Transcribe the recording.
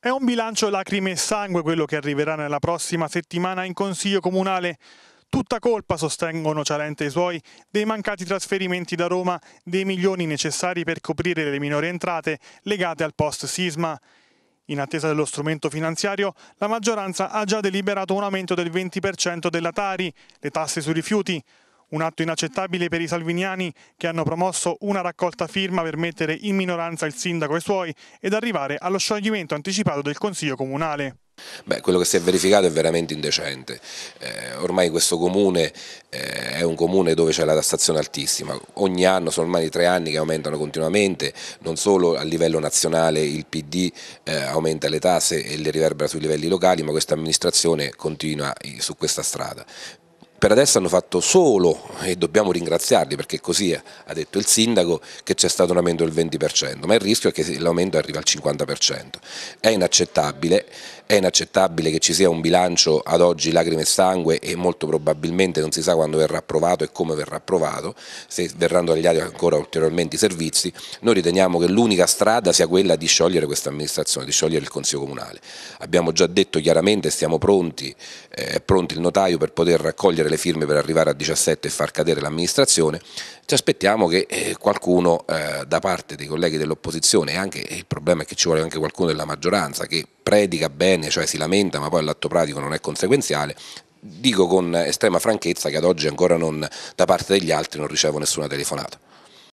È un bilancio lacrime e sangue quello che arriverà nella prossima settimana in Consiglio Comunale. Tutta colpa, sostengono Cialente e i suoi, dei mancati trasferimenti da Roma dei milioni necessari per coprire le minori entrate legate al post-sisma. In attesa dello strumento finanziario, la maggioranza ha già deliberato un aumento del 20% della Tari, le tasse sui rifiuti, un atto inaccettabile per i salviniani che hanno promosso una raccolta firma per mettere in minoranza il sindaco e i suoi ed arrivare allo scioglimento anticipato del Consiglio Comunale. Beh, quello che si è verificato è veramente indecente. Eh, ormai questo comune eh, è un comune dove c'è la tassazione altissima. Ogni anno sono ormai tre anni che aumentano continuamente, non solo a livello nazionale il PD eh, aumenta le tasse e le riverbera sui livelli locali, ma questa amministrazione continua eh, su questa strada. Per adesso hanno fatto solo, e dobbiamo ringraziarli perché così ha detto il sindaco, che c'è stato un aumento del 20%, ma il rischio è che l'aumento arrivi al 50%. È inaccettabile, è inaccettabile che ci sia un bilancio ad oggi lacrime e sangue e molto probabilmente non si sa quando verrà approvato e come verrà approvato, se verranno tagliati ancora ulteriormente i servizi. Noi riteniamo che l'unica strada sia quella di sciogliere questa amministrazione, di sciogliere il Consiglio Comunale. Abbiamo già detto chiaramente, stiamo pronti, eh, è eh, pronto il notaio per poter raccogliere le firme per arrivare a 17 e far cadere l'amministrazione, ci aspettiamo che eh, qualcuno eh, da parte dei colleghi dell'opposizione, e il problema è che ci vuole anche qualcuno della maggioranza che predica bene, cioè si lamenta, ma poi all'atto pratico non è conseguenziale, dico con estrema franchezza che ad oggi ancora non, da parte degli altri non ricevo nessuna telefonata.